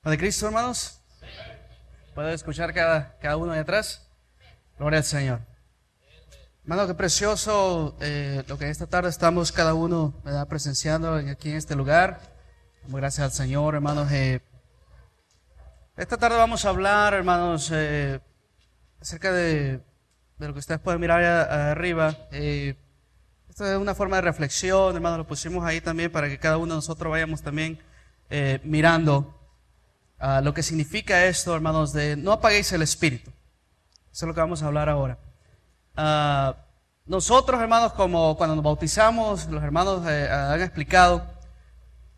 Padre Cristo, hermanos? ¿Puedo escuchar cada, cada uno de atrás? Gloria al Señor. Hermano, qué precioso eh, lo que esta tarde estamos cada uno presenciando aquí en este lugar. Gracias al Señor, hermanos. Eh. esta tarde vamos a hablar, hermanos, eh, acerca de, de, lo que ustedes pueden mirar allá arriba. esto es una forma de reflexión, hermanos, lo pusimos ahí también para que cada uno de nosotros vayamos también mirando. Ah, lo que significa esto, hermanos, de no apaguéis el espíritu. Eso es lo que vamos a hablar ahora. Ah, nosotros, hermanos, como cuando nos bautizamos, los hermanos eh, han explicado,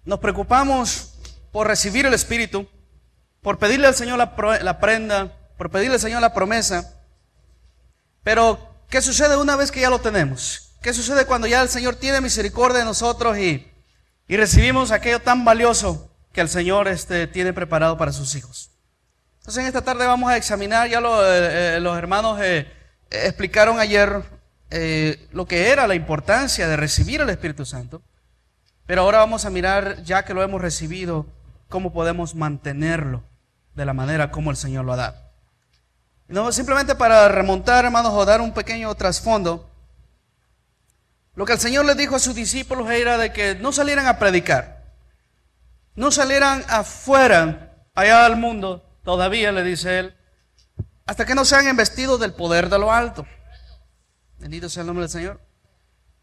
nos preocupamos por recibir el espíritu, por pedirle al Señor la, prenda, por pedirle al Señor la promesa. Pero, ¿qué sucede una vez que ya lo tenemos? ¿Qué sucede cuando ya el Señor tiene misericordia de nosotros y, y recibimos aquello tan valioso que el Señor este, tiene preparado para sus hijos. Entonces en esta tarde vamos a examinar, ya eh, eh, los hermanos eh, explicaron ayer lo que era la importancia de recibir el Espíritu Santo, pero ahora vamos a mirar, ya que lo hemos recibido, cómo podemos mantenerlo de la manera como el Señor lo ha dado. No, simplemente para remontar, hermanos, o dar un pequeño trasfondo, lo que el Señor le dijo a sus discípulos era de que no salieran a predicar, no salieran afuera, allá al mundo, todavía, le dice él, hasta que no sean investidos del poder de lo alto. Bendito sea el nombre del Señor.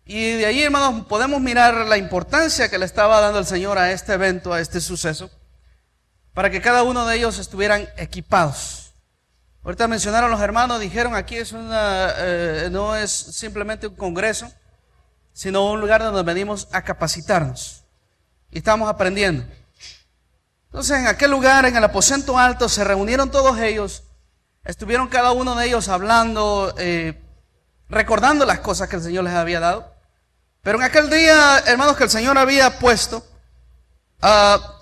Y de ahí, hermanos, podemos mirar la importancia que le estaba dando el Señor a este evento, a este suceso, para que cada uno de ellos estuvieran equipados. Ahorita mencionaron los hermanos, dijeron aquí es una, eh, no es simplemente un congreso, sino un lugar donde venimos a capacitarnos y estamos aprendiendo. Entonces en aquel lugar, en el aposento alto, se reunieron todos ellos, estuvieron cada uno de ellos hablando, eh, recordando las cosas que el Señor les había dado. Pero en aquel día, hermanos, que el Señor había puesto, ah,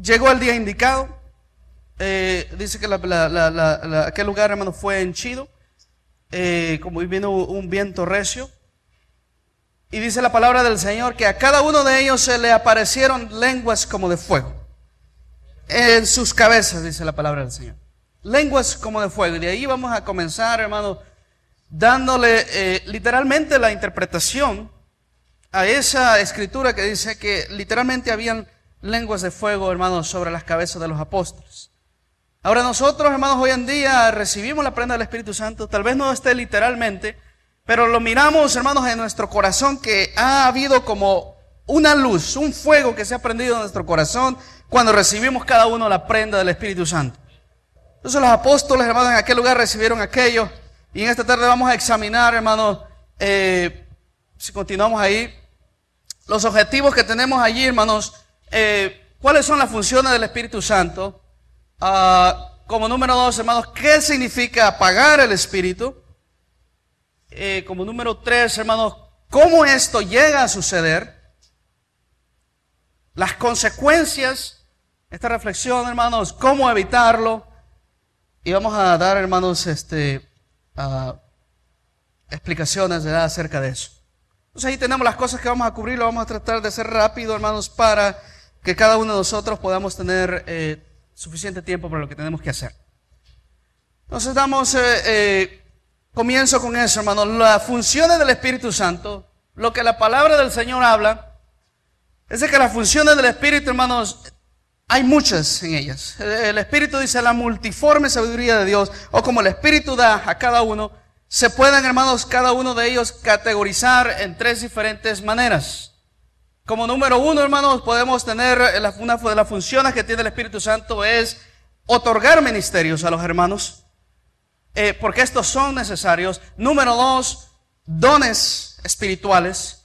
llegó el día indicado. Eh, dice que aquel lugar, hermanos, fue henchido, eh, como vino un viento recio. Y dice la palabra del Señor que a cada uno de ellos se le aparecieron lenguas como de fuego. En sus cabezas, dice la palabra del Señor. Lenguas como de fuego. Y de ahí vamos a comenzar, hermano, dándole eh, literalmente la interpretación a esa escritura que dice que literalmente habían lenguas de fuego, hermano, sobre las cabezas de los apóstoles. Ahora nosotros, hermanos, hoy en día recibimos la prenda del Espíritu Santo, tal vez no esté literalmente, pero lo miramos, hermanos, en nuestro corazón que ha habido como una luz, un fuego que se ha prendido en nuestro corazón cuando recibimos cada uno la prenda del Espíritu Santo. Entonces los apóstoles, hermanos, en aquel lugar recibieron aquello. Y en esta tarde vamos a examinar, hermanos, eh, si continuamos ahí, los objetivos que tenemos allí, hermanos, eh, cuáles son las funciones del Espíritu Santo. Ah, como número dos, hermanos, ¿qué significa apagar el Espíritu? Eh, como número tres, hermanos, cómo esto llega a suceder, las consecuencias, esta reflexión, hermanos, cómo evitarlo. Y vamos a dar, hermanos, este, explicaciones acerca de eso. Entonces ahí tenemos las cosas que vamos a cubrir, lo vamos a tratar de hacer rápido, hermanos, para que cada uno de nosotros podamos tener eh, suficiente tiempo para lo que tenemos que hacer. Entonces damos eh, Comienzo con eso, hermanos, Las funciones del Espíritu Santo, lo que la palabra del Señor habla, es de que las funciones del Espíritu, hermanos, hay muchas en ellas. El Espíritu dice la multiforme sabiduría de Dios, o como el Espíritu da a cada uno, se pueden, hermanos, cada uno de ellos categorizar en tres diferentes maneras. Como número uno, hermanos, podemos tener eh, una de las funciones que tiene el Espíritu Santo es otorgar ministerios a los hermanos. Eh, porque estos son necesarios. Número dos, dones espirituales.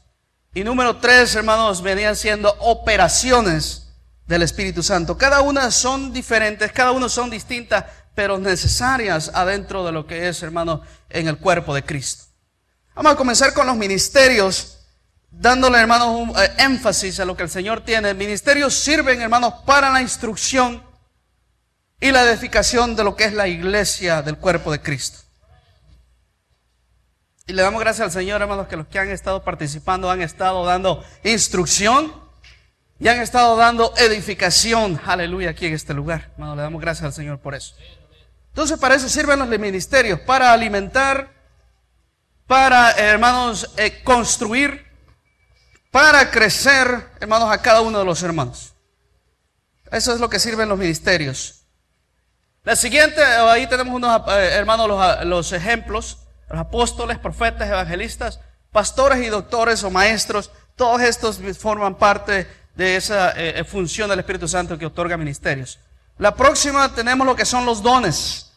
Y número tres, hermanos, venían siendo operaciones del Espíritu Santo. Cada una son diferentes, cada una son distintas, pero necesarias adentro de lo que es, hermano, en el cuerpo de Cristo. Vamos a comenzar con los ministerios, dándole, hermanos, un, eh, énfasis a lo que el Señor tiene. Ministerios sirven, hermanos, para la instrucción y la edificación de lo que es la iglesia del cuerpo de Cristo. Y le damos gracias al Señor, hermanos, que los que han estado participando han estado dando instrucción y han estado dando edificación, aleluya, aquí en este lugar. hermanos, le damos gracias al Señor por eso. Entonces, para eso sirven los ministerios, para alimentar, para, hermanos, eh, construir, para crecer, hermanos, a cada uno de los hermanos. Eso es lo que sirven los ministerios. La siguiente, eh, ahí tenemos unos eh, hermanos, los, los ejemplos, los apóstoles, profetas, evangelistas, pastores y doctores o maestros, todos estos forman parte de esa eh, función del Espíritu Santo que otorga ministerios. La próxima tenemos lo que son los dones.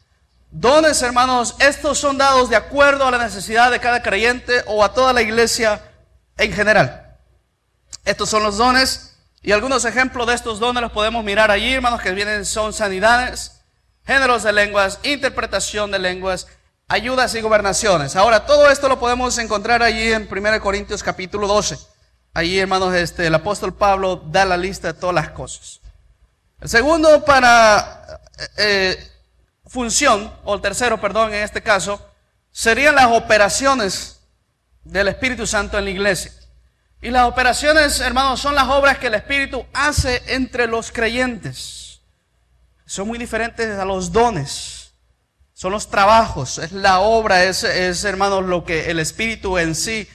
Dones, hermanos, estos son dados de acuerdo a la necesidad de cada creyente o a toda la iglesia en general. Estos son los dones y algunos ejemplos de estos dones los podemos mirar allí, hermanos, que vienen son sanidades, géneros de lenguas, interpretación de lenguas, ayudas y gobernaciones. Ahora, todo esto lo podemos encontrar allí en 1 Corintios capítulo 12. Allí, hermanos, este, el apóstol Pablo da la lista de todas las cosas. El segundo para eh, eh, función, o el tercero, perdón, en este caso, serían las operaciones del Espíritu Santo en la iglesia. Y las operaciones, hermanos, son las obras que el Espíritu hace entre los creyentes son muy diferentes a los dones. Son los trabajos, es la obra, es, es hermanos lo que el Espíritu en sí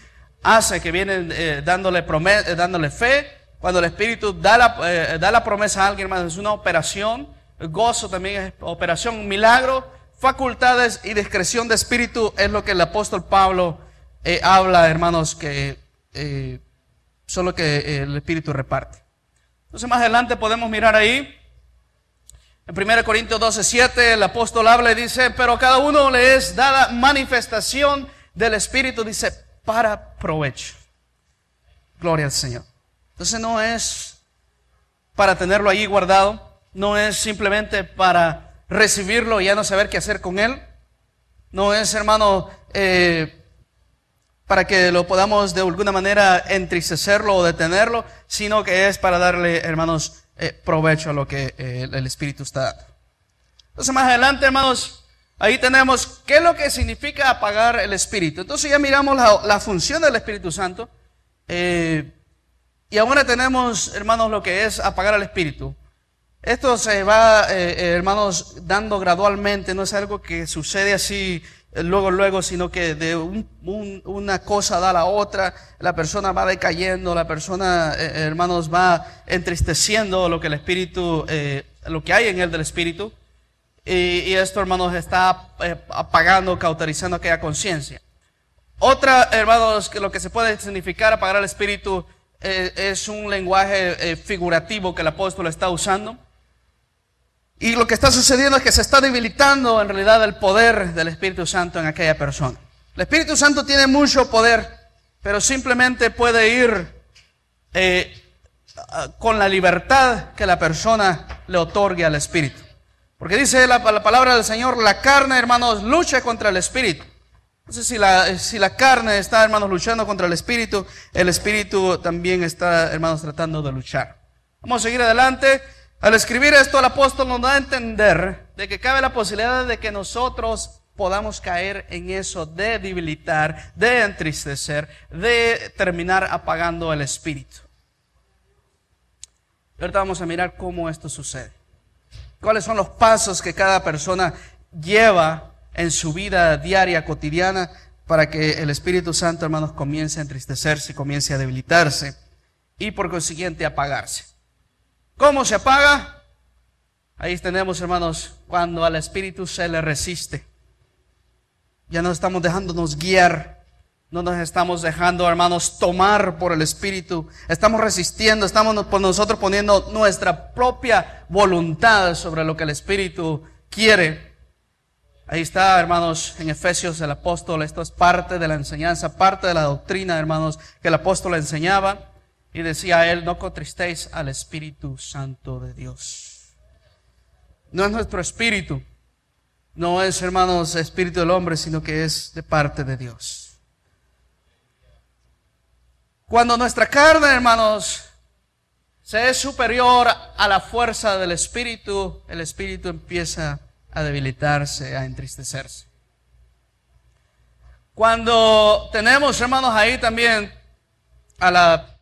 hace, que viene eh, dándole, promesa, eh, dándole fe. Cuando el Espíritu da la, eh, da la promesa a alguien, hermanos, es una operación. El gozo también es operación, milagro. Facultades y discreción de espíritu es lo que el apóstol Pablo habla, hermanos, que son lo que el Espíritu reparte. Entonces más adelante podemos mirar ahí en 1 Corintios 12, 7, el apóstol habla y dice, pero a cada uno le es dada manifestación del Espíritu, dice, para provecho. Gloria al Señor. Entonces no es para tenerlo ahí guardado, no es simplemente para recibirlo y ya no saber qué hacer con él, no es, hermano, eh, para que lo podamos de alguna manera entristecerlo o detenerlo, sino que es para darle, hermanos, eh, provecho a lo que eh, el Espíritu está dando. Entonces más adelante, hermanos, ahí tenemos qué es lo que significa apagar el Espíritu. Entonces ya miramos la, función del Espíritu Santo. Eh, y ahora tenemos, hermanos, lo que es apagar al Espíritu. Esto se va, hermanos, dando gradualmente, no es algo que sucede así eh, luego, luego, sino que de una cosa da la otra, la persona va decayendo, la persona, eh, eh, hermanos, va entristeciendo lo que el Espíritu, lo que hay en él del Espíritu. Y, esto, hermanos, está apagando, cauterizando aquella conciencia. Otra, hermanos, que lo que se puede significar apagar el Espíritu es un lenguaje figurativo que el apóstol está usando. Y lo que está sucediendo es que se está debilitando en realidad el poder del Espíritu Santo en aquella persona. El Espíritu Santo tiene mucho poder, pero simplemente puede ir eh, con la libertad que la persona le otorgue al Espíritu. Porque dice la, palabra del Señor, la carne, hermanos, lucha contra el Espíritu. Entonces, si la, si la carne está, hermanos, luchando contra el Espíritu, el Espíritu también está, hermanos, tratando de luchar. Vamos a seguir adelante. Al escribir esto, el apóstol nos da a entender de que cabe la posibilidad de que nosotros podamos caer en eso de debilitar, de entristecer, de terminar apagando el espíritu. Ahorita vamos a mirar cómo esto sucede. ¿Cuáles son los pasos que cada persona lleva en su vida diaria, cotidiana, para que el Espíritu Santo, hermanos, comience a entristecerse, comience a debilitarse y por consiguiente apagarse? ¿Cómo se apaga? Ahí tenemos, hermanos, cuando al Espíritu se le resiste. Ya no estamos dejándonos guiar. No nos estamos dejando, hermanos, tomar por el Espíritu. Estamos resistiendo, estamos por nosotros poniendo nuestra propia voluntad sobre lo que el Espíritu quiere. Ahí está, hermanos, en Efesios el apóstol. Esto es parte de la enseñanza, parte de la doctrina, hermanos, que el apóstol enseñaba. Y decía él, no contristéis al Espíritu Santo de Dios. No es nuestro espíritu, no es, hermanos, espíritu del hombre, sino que es de parte de Dios. Cuando nuestra carne, hermanos, se es superior a la fuerza del espíritu, el espíritu empieza a debilitarse, a entristecerse. Cuando tenemos, hermanos, ahí también a la